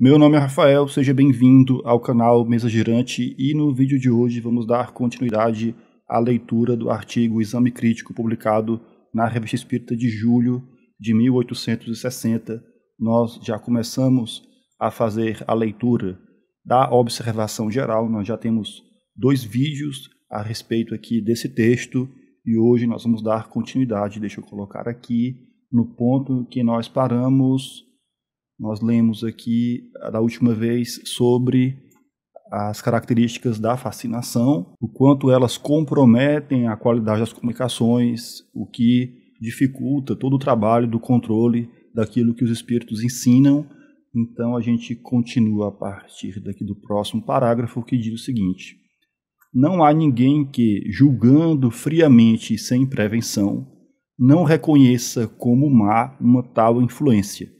Meu nome é Rafael, seja bem-vindo ao canal Mesa Girante e no vídeo de hoje vamos dar continuidade à leitura do artigo Exame Crítico publicado na Revista Espírita de julho de 1860. Nós já começamos a fazer a leitura da observação geral, nós já temos dois vídeos a respeito aqui desse texto e hoje nós vamos dar continuidade. Deixa eu colocar aqui no ponto que nós paramos nós lemos aqui ah, da última vez sobre as características da fascinação, o quanto elas comprometem a qualidade das comunicações, o que dificulta todo o trabalho do controle daquilo que os espíritos ensinam. Então a gente continua a partir daqui do próximo parágrafo que diz o seguinte: Não há ninguém que, julgando friamente e sem prevenção, não reconheça como má uma tal influência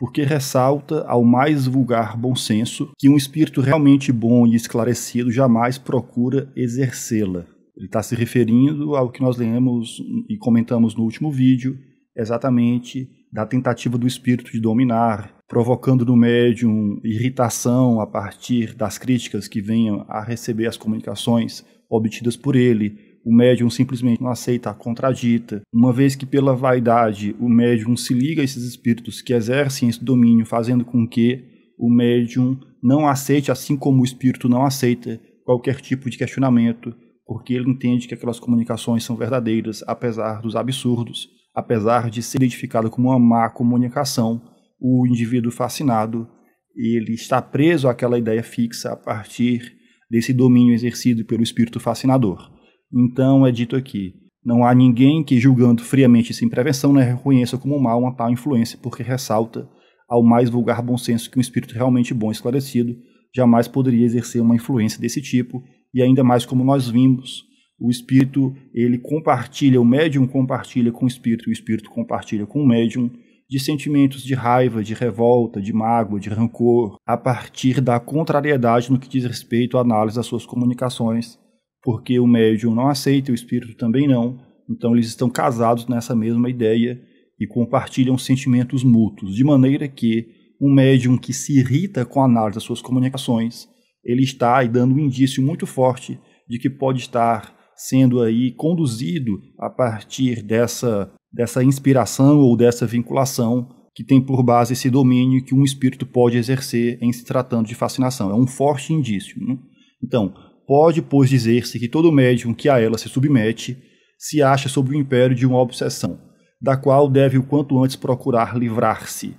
porque ressalta ao mais vulgar bom senso que um espírito realmente bom e esclarecido jamais procura exercê-la. Ele está se referindo ao que nós lemos e comentamos no último vídeo, exatamente da tentativa do espírito de dominar, provocando no médium irritação a partir das críticas que venham a receber as comunicações obtidas por ele, o médium simplesmente não aceita a contradita, uma vez que pela vaidade o médium se liga a esses espíritos que exercem esse domínio, fazendo com que o médium não aceite, assim como o espírito não aceita qualquer tipo de questionamento, porque ele entende que aquelas comunicações são verdadeiras, apesar dos absurdos, apesar de ser identificado como uma má comunicação, o indivíduo fascinado ele está preso àquela ideia fixa a partir desse domínio exercido pelo espírito fascinador. Então é dito aqui: não há ninguém que, julgando friamente sem prevenção, né, reconheça como mal uma tal influência, porque ressalta ao mais vulgar bom senso que um espírito realmente bom e esclarecido jamais poderia exercer uma influência desse tipo, e ainda mais como nós vimos, o espírito ele compartilha, o médium compartilha com o espírito, o espírito compartilha com o médium de sentimentos de raiva, de revolta, de mágoa, de rancor, a partir da contrariedade no que diz respeito à análise das suas comunicações porque o médium não aceita e o espírito também não. Então eles estão casados nessa mesma ideia e compartilham sentimentos mútuos, de maneira que um médium que se irrita com a análise das suas comunicações, ele está aí dando um indício muito forte de que pode estar sendo aí conduzido a partir dessa, dessa inspiração ou dessa vinculação que tem por base esse domínio que um espírito pode exercer em se tratando de fascinação. É um forte indício. Né? Então, Pode, pois, dizer-se que todo médium que a ela se submete se acha sob o império de uma obsessão, da qual deve o quanto antes procurar livrar-se.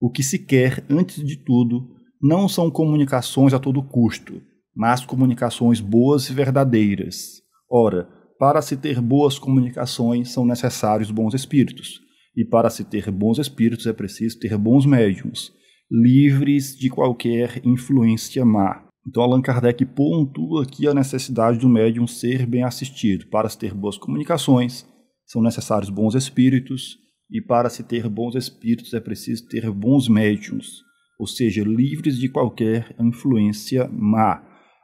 O que se quer, antes de tudo, não são comunicações a todo custo, mas comunicações boas e verdadeiras. Ora, para se ter boas comunicações são necessários bons espíritos, e para se ter bons espíritos é preciso ter bons médiums, livres de qualquer influência má. Então, Allan Kardec pontua aqui a necessidade do médium ser bem assistido. Para se ter boas comunicações, são necessários bons espíritos, e para se ter bons espíritos é preciso ter bons médiums, ou seja, livres de qualquer influência má.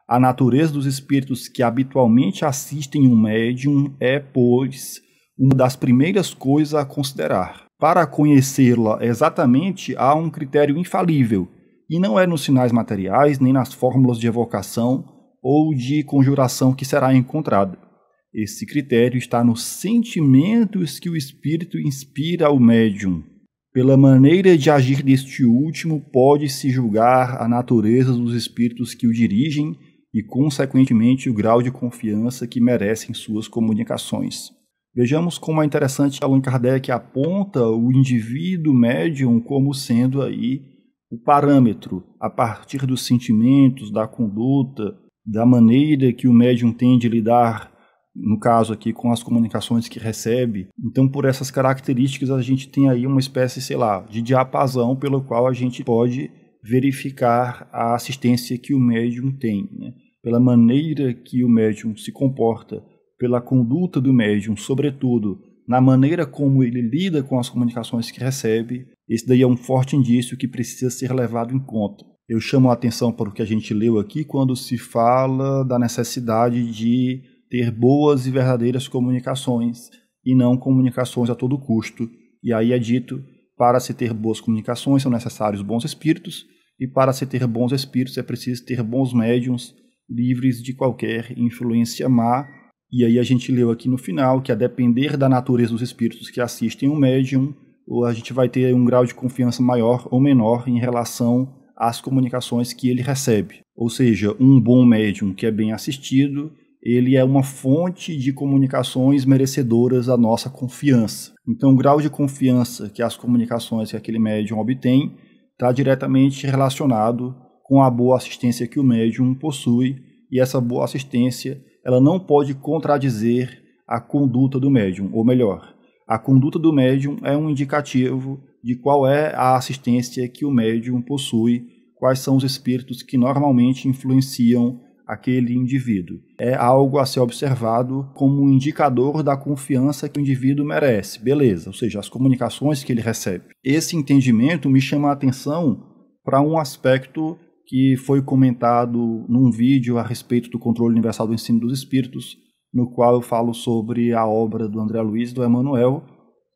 A natureza dos espíritos que habitualmente assistem um médium é, pois, uma das primeiras coisas a considerar. Para conhecê-la exatamente, há um critério infalível, e não é nos sinais materiais nem nas fórmulas de evocação ou de conjuração que será encontrada. Esse critério está nos sentimentos que o espírito inspira ao médium. Pela maneira de agir deste último, pode-se julgar a natureza dos espíritos que o dirigem e, consequentemente, o grau de confiança que merecem suas comunicações. Vejamos como é interessante Allan Kardec aponta o indivíduo médium como sendo aí o parâmetro a partir dos sentimentos, da conduta, da maneira que o médium tem de lidar, no caso aqui, com as comunicações que recebe. Então, por essas características, a gente tem aí uma espécie, sei lá, de diapasão pelo qual a gente pode verificar a assistência que o médium tem, né? pela maneira que o médium se comporta, pela conduta do médium, sobretudo na maneira como ele lida com as comunicações que recebe, esse daí é um forte indício que precisa ser levado em conta. Eu chamo a atenção para o que a gente leu aqui quando se fala da necessidade de ter boas e verdadeiras comunicações e não comunicações a todo custo. E aí é dito: para se ter boas comunicações são necessários bons espíritos, e para se ter bons espíritos é preciso ter bons médiums livres de qualquer influência má. E aí a gente leu aqui no final que a depender da natureza dos espíritos que assistem o médium, a gente vai ter um grau de confiança maior ou menor em relação às comunicações que ele recebe. Ou seja, um bom médium que é bem assistido, ele é uma fonte de comunicações merecedoras da nossa confiança. Então, o grau de confiança que as comunicações que aquele médium obtém está diretamente relacionado com a boa assistência que o médium possui, e essa boa assistência ela não pode contradizer a conduta do médium, ou melhor, a conduta do médium é um indicativo de qual é a assistência que o médium possui, quais são os espíritos que normalmente influenciam aquele indivíduo. É algo a ser observado como um indicador da confiança que o indivíduo merece, beleza, ou seja, as comunicações que ele recebe. Esse entendimento me chama a atenção para um aspecto que foi comentado num vídeo a respeito do controle universal do ensino dos espíritos, no qual eu falo sobre a obra do André Luiz do Emanuel.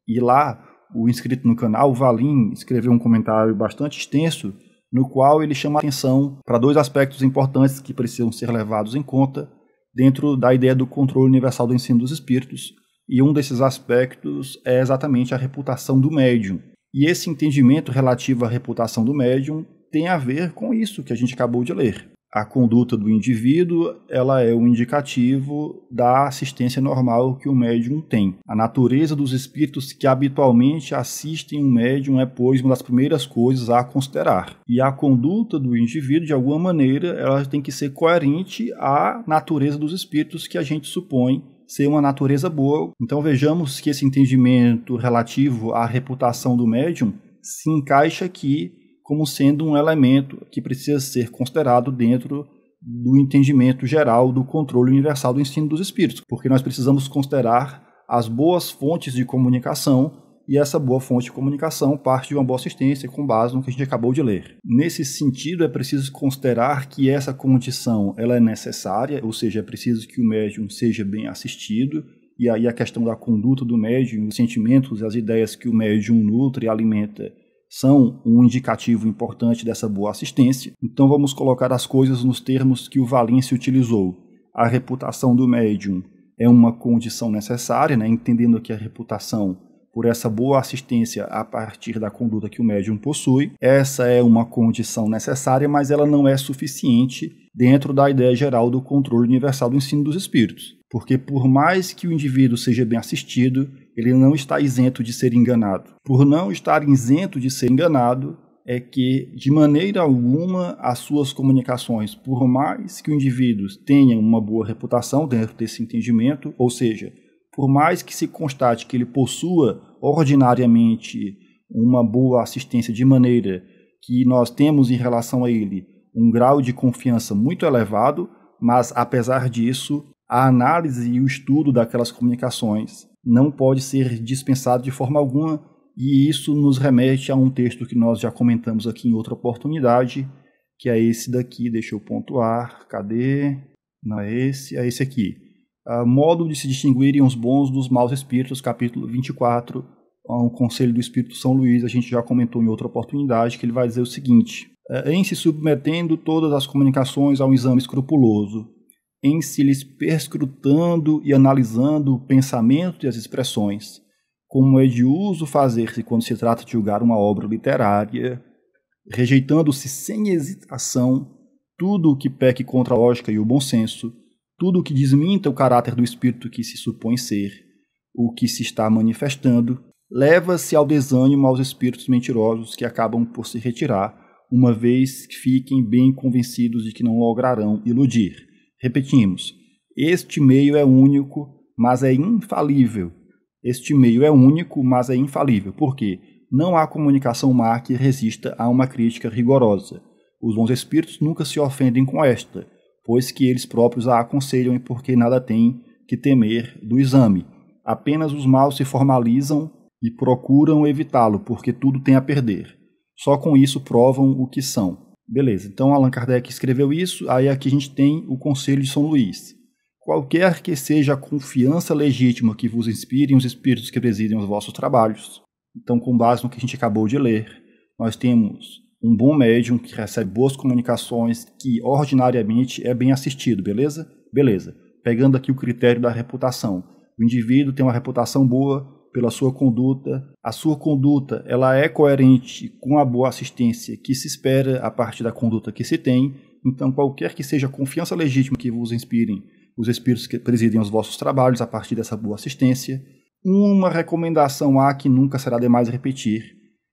E lá, o inscrito no canal, o Valim, escreveu um comentário bastante extenso, no qual ele chama atenção para dois aspectos importantes que precisam ser levados em conta dentro da ideia do controle universal do ensino dos espíritos. E um desses aspectos é exatamente a reputação do médium. E esse entendimento relativo à reputação do médium tem a ver com isso que a gente acabou de ler a conduta do indivíduo ela é um indicativo da assistência normal que o médium tem. A natureza dos espíritos que habitualmente assistem o médium é, pois, uma das primeiras coisas a considerar. E a conduta do indivíduo, de alguma maneira, ela tem que ser coerente à natureza dos espíritos que a gente supõe ser uma natureza boa. Então vejamos que esse entendimento relativo à reputação do médium se encaixa aqui como sendo um elemento que precisa ser considerado dentro do entendimento geral do controle universal do ensino dos espíritos, porque nós precisamos considerar as boas fontes de comunicação e essa boa fonte de comunicação parte de uma boa assistência com base no que a gente acabou de ler. Nesse sentido, é preciso considerar que essa condição ela é necessária, ou seja, é preciso que o médium seja bem assistido, e aí a questão da conduta do médium, os sentimentos e as ideias que o médium nutre e alimenta são um indicativo importante dessa boa assistência, então vamos colocar as coisas nos termos que o Valência utilizou. A reputação do médium é uma condição necessária, né? entendendo que a reputação por essa boa assistência a partir da conduta que o médium possui. Essa é uma condição necessária, mas ela não é suficiente dentro da ideia geral do controle universal do ensino dos espíritos. Porque por mais que o indivíduo seja bem assistido, ele não está isento de ser enganado. Por não estar isento de ser enganado, é que, de maneira alguma, as suas comunicações, por mais que o indivíduo tenha uma boa reputação dentro desse entendimento, ou seja, por mais que se constate que ele possua ordinariamente uma boa assistência, de maneira que nós temos em relação a ele um grau de confiança muito elevado, mas apesar disso, a análise e o estudo daquelas comunicações não pode ser dispensado de forma alguma, e isso nos remete a um texto que nós já comentamos aqui em outra oportunidade, que é esse daqui, deixa eu pontuar, cadê? Não é esse, é esse aqui. A ah, modo de se distinguirem os bons dos maus espíritos, capítulo 24, um conselho do Espírito São Luís, a gente já comentou em outra oportunidade, que ele vai dizer o seguinte, é, em se submetendo todas as comunicações a um exame escrupuloso, em se lhes perscrutando e analisando o pensamento e as expressões, como é de uso fazer-se quando se trata de julgar uma obra literária, rejeitando-se sem hesitação tudo o que peque contra a lógica e o bom senso, tudo o que desminta o caráter do espírito que se supõe ser, o que se está manifestando, leva-se ao desânimo aos espíritos mentirosos que acabam por se retirar, uma vez que fiquem bem convencidos de que não lograrão iludir Repetimos, este meio é único, mas é infalível. Este meio é único, mas é infalível. Por quê? Não há comunicação má que resista a uma crítica rigorosa. Os bons espíritos nunca se ofendem com esta, pois que eles próprios a aconselham e porque nada têm que temer do exame. Apenas os maus se formalizam e procuram evitá-lo, porque tudo tem a perder. Só com isso provam o que são. Beleza, então Allan Kardec escreveu isso, aí aqui a gente tem o Conselho de São Luís. Qualquer que seja a confiança legítima que vos inspirem os espíritos que presidem os vossos trabalhos. Então, com base no que a gente acabou de ler, nós temos um bom médium que recebe boas comunicações, que ordinariamente é bem assistido, beleza? Beleza. Pegando aqui o critério da reputação. O indivíduo tem uma reputação boa, pela sua conduta. A sua conduta ela é coerente com a boa assistência que se espera a partir da conduta que se tem. Então, qualquer que seja a confiança legítima que vos inspirem os espíritos que presidem os vossos trabalhos a partir dessa boa assistência, uma recomendação há que nunca será demais repetir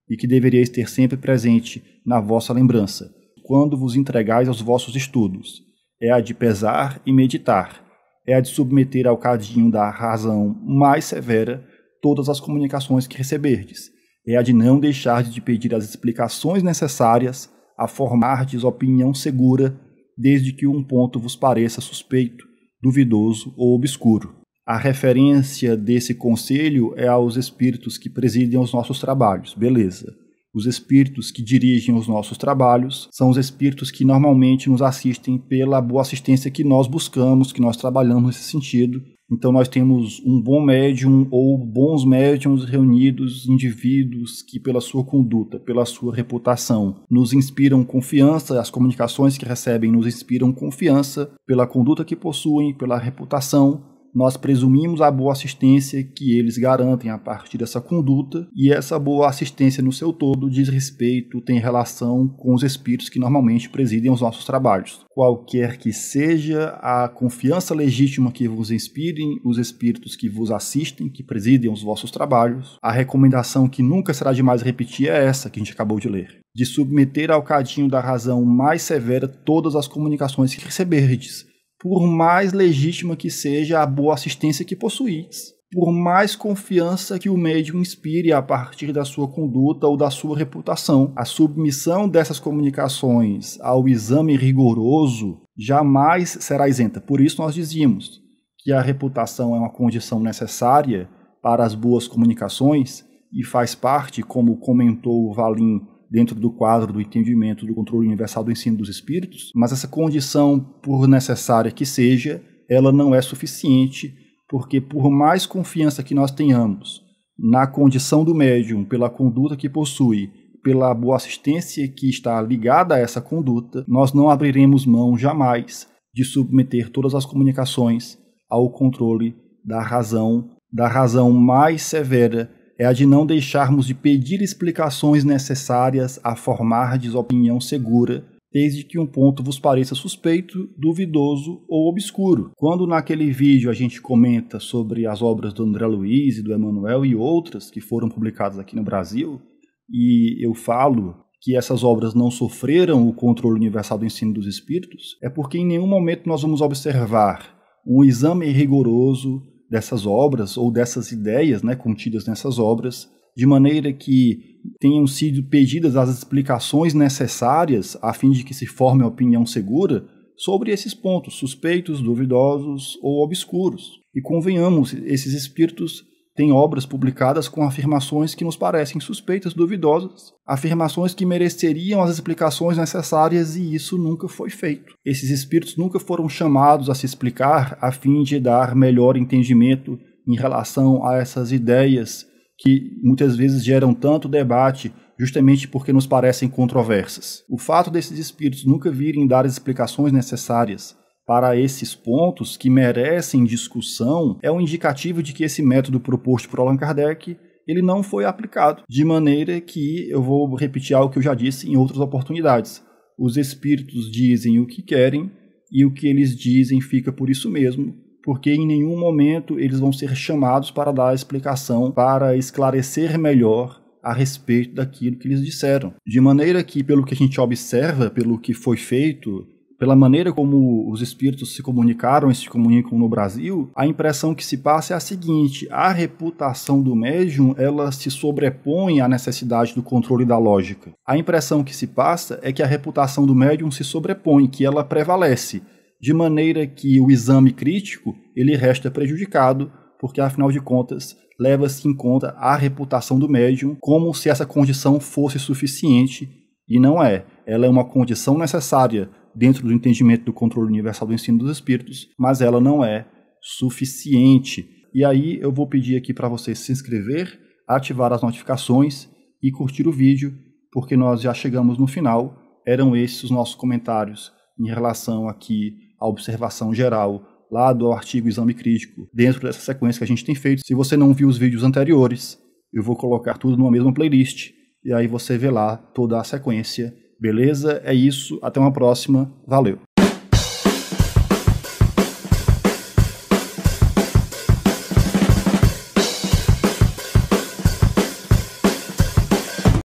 e que deveríeis ter sempre presente na vossa lembrança, quando vos entregais aos vossos estudos, é a de pesar e meditar, é a de submeter ao cadinho da razão mais severa todas as comunicações que receberdes. É a de não deixar de pedir as explicações necessárias a formardes opinião segura, desde que um ponto vos pareça suspeito, duvidoso ou obscuro. A referência desse conselho é aos espíritos que presidem os nossos trabalhos, beleza. Os espíritos que dirigem os nossos trabalhos são os espíritos que normalmente nos assistem pela boa assistência que nós buscamos, que nós trabalhamos nesse sentido. Então nós temos um bom médium ou bons médiums reunidos, indivíduos que pela sua conduta, pela sua reputação, nos inspiram confiança, as comunicações que recebem nos inspiram confiança pela conduta que possuem, pela reputação, nós presumimos a boa assistência que eles garantem a partir dessa conduta, e essa boa assistência no seu todo diz respeito, tem relação com os espíritos que normalmente presidem os nossos trabalhos. Qualquer que seja a confiança legítima que vos inspirem os espíritos que vos assistem, que presidem os vossos trabalhos, a recomendação que nunca será demais repetir é essa que a gente acabou de ler de submeter ao cadinho da razão mais severa todas as comunicações que receberdes, por mais legítima que seja a boa assistência que possuís, por mais confiança que o médium inspire a partir da sua conduta ou da sua reputação. A submissão dessas comunicações ao exame rigoroso jamais será isenta. Por isso nós dizíamos que a reputação é uma condição necessária para as boas comunicações e faz parte, como comentou o Valim dentro do quadro do entendimento do controle universal do ensino dos espíritos, mas essa condição, por necessária que seja, ela não é suficiente, porque por mais confiança que nós tenhamos na condição do médium, pela conduta que possui, pela boa assistência que está ligada a essa conduta, nós não abriremos mão jamais de submeter todas as comunicações ao controle da razão, da razão mais severa é a de não deixarmos de pedir explicações necessárias a formardes opinião segura, desde que um ponto vos pareça suspeito, duvidoso ou obscuro. Quando naquele vídeo a gente comenta sobre as obras do André Luiz e do Emanuel e outras que foram publicadas aqui no Brasil, e eu falo que essas obras não sofreram o controle universal do ensino dos espíritos, é porque em nenhum momento nós vamos observar um exame rigoroso dessas obras ou dessas ideias né, contidas nessas obras, de maneira que tenham sido pedidas as explicações necessárias a fim de que se forme a opinião segura sobre esses pontos suspeitos, duvidosos ou obscuros. E convenhamos, esses espíritos tem obras publicadas com afirmações que nos parecem suspeitas, duvidosas, afirmações que mereceriam as explicações necessárias e isso nunca foi feito. Esses espíritos nunca foram chamados a se explicar a fim de dar melhor entendimento em relação a essas ideias que muitas vezes geram tanto debate, justamente porque nos parecem controversas. O fato desses espíritos nunca virem dar as explicações necessárias para esses pontos que merecem discussão é um indicativo de que esse método proposto por Allan Kardec ele não foi aplicado, de maneira que eu vou repetir algo que eu já disse em outras oportunidades. Os espíritos dizem o que querem e o que eles dizem fica por isso mesmo, porque em nenhum momento eles vão ser chamados para dar explicação, para esclarecer melhor a respeito daquilo que eles disseram. De maneira que, pelo que a gente observa, pelo que foi feito pela maneira como os espíritos se comunicaram e se comunicam no Brasil, a impressão que se passa é a seguinte: a reputação do médium ela se sobrepõe à necessidade do controle da lógica. A impressão que se passa é que a reputação do médium se sobrepõe, que ela prevalece, de maneira que o exame crítico ele resta prejudicado, porque afinal de contas leva-se em conta a reputação do médium como se essa condição fosse suficiente e não é. Ela é uma condição necessária dentro do entendimento do controle universal do ensino dos espíritos, mas ela não é suficiente. E aí eu vou pedir aqui para você se inscrever, ativar as notificações e curtir o vídeo, porque nós já chegamos no final. Eram esses os nossos comentários em relação aqui à observação geral lá do artigo Exame Crítico, dentro dessa sequência que a gente tem feito. Se você não viu os vídeos anteriores, eu vou colocar tudo numa mesma playlist e aí você vê lá toda a sequência Beleza? É isso. Até uma próxima. Valeu.